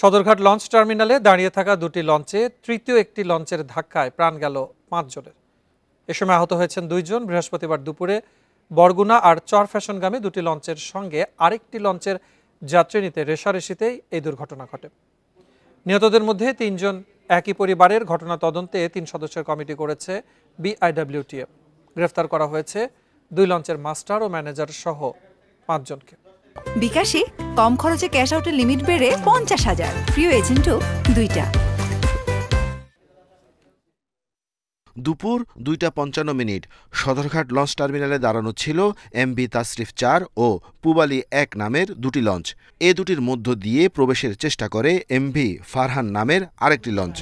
Sadarghat launch টার্মিনালে দাঁড়িয়ে থাকা দুটি লঞ্চে তৃতীয় একটি লঞ্চের ধাক্কায় প্রাণ গেল পাঁচজনের এ সময় আহত হয়েছেন দুইজন বৃহস্পতিবার দুপুরে বরগুনা আর চর ফ্যাশনগামী দুটি লঞ্চের সঙ্গে আরেকটি লঞ্চের যাত্রী নিতে রেশারেশিতেই এই দুর্ঘটনা ঘটে নিহতদের মধ্যে তিনজন একই পরিবারের ঘটনা তদন্তে তিন সদস্যের কমিটি করেছে বিআইডব্লিউটিএ গ্রেফতার করা হয়েছে দুই লঞ্চের মাস্টার ও ম্যানেজার সহ পাঁচজনকে বিকাশে কম খরচে ক্যাশ আউটের লিমিট বেড়ে পঞ্চাশ হাজার প্রিয় এজেন্টও দুইটা দুপুর দুইটা পঞ্চান্ন মিনিট সদরঘাট লঞ্চ টার্মিনালে দাঁড়ানো ছিল এমবি তাসরিফ চার ও পুবালি এক নামের দুটি লঞ্চ এ দুটির মধ্য দিয়ে প্রবেশের চেষ্টা করে এমভি ফারহান নামের আরেকটি লঞ্চ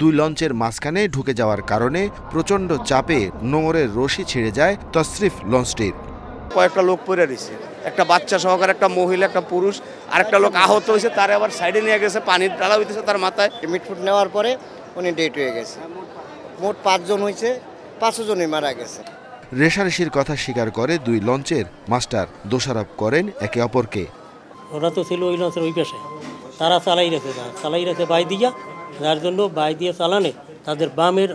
দুই লঞ্চের মাঝখানে ঢুকে যাওয়ার কারণে প্রচণ্ড চাপে নোংরের রশি ছিঁড়ে যায় তসরিফ লঞ্চটির কয়েকটা লোক পরে রয়েছে একটা বাচ্চা সহকারে একটা মহিলা একটা পুরুষ আর একটা লোক আহত হয়েছে তার আবার সাইডে নিয়ে গেছে পানির ডালা হইতেছে তার মাথায় মিটফুট নেওয়ার পরে উনি ডেট হয়ে গেছে মোট পাঁচজন হয়েছে পাঁচশো জনই মারা গেছে রেশারেশির কথা স্বীকার করে দুই লঞ্চের মাস্টার দোষারোপ করেন একে অপরকে ওরা তো ছিল ওই লঞ্চের ওই পাশে তারা চালাই রেখে চালাই রেখে বাই দিয়া যার জন্য বাই দিয়ে চালানে তাদের বামের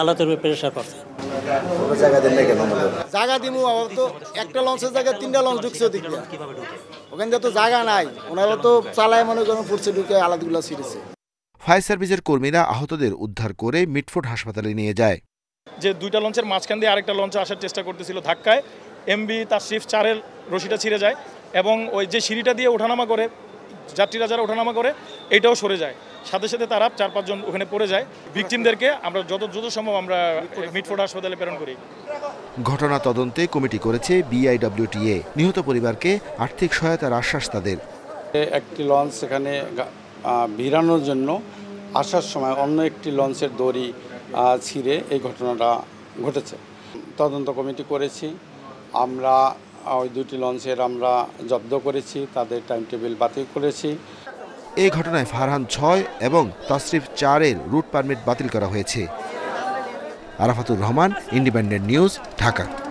আলাদা প্রেশার করছে জায়গা দিন না দিমু আবার তো একটা লঞ্চের জায়গায় তিনটা লঞ্চ ঢুকছে ওদিক দিয়ে ওখান তো জায়গা নাই ওনারা তো চালায় মনে করেন ফুটছে ঢুকে আলাদাগুলো ছিঁড়েছে ফায়ার সার্ভিসের কর্মীরা আহতদের উদ্ধার করে মিটফোর্ড হাসপাতালে নিয়ে যায় যে দুইটা লঞ্চের মাঝখান দিয়ে আরেকটা লঞ্চে আসার চেষ্টা করতেছিল ধাক্কায় এমবি তার শিফ চারের রশিটা ছিঁড়ে যায় এবং ওই যে সিঁড়িটা দিয়ে ওঠানামা করে যাত্রীরা যারা ওঠানামা করে এটাও সরে যায় সাথে সাথে তারা চার পাঁচজন ওখানে পড়ে যায় ভিকটিমদেরকে আমরা যত দ্রুত সম্ভব আমরা মিটফোর্ড হাসপাতালে প্রেরণ করি ঘটনা তদন্তে কমিটি করেছে বিআইডব্লিউটিএ নিহত পরিবারকে আর্থিক সহায়তার আশ্বাস তাদের একটি লঞ্চ এখানে বিড়ানোর জন্য আসার সময় অন্য একটি লঞ্চের দড়ি ছিঁড়ে এই ঘটনাটা ঘটেছে তদন্ত কমিটি করেছি আমরা ওই দুটি লঞ্চের আমরা জব্দ করেছি তাদের টাইম টেবিল বাতিল করেছি এই ঘটনায় ফারহান ছয় এবং তাসরিফ চারের রুট পারমিট বাতিল করা হয়েছে আরাফাতুর রহমান ইন্ডিপেন্ডেন্ট নিউজ ঢাকা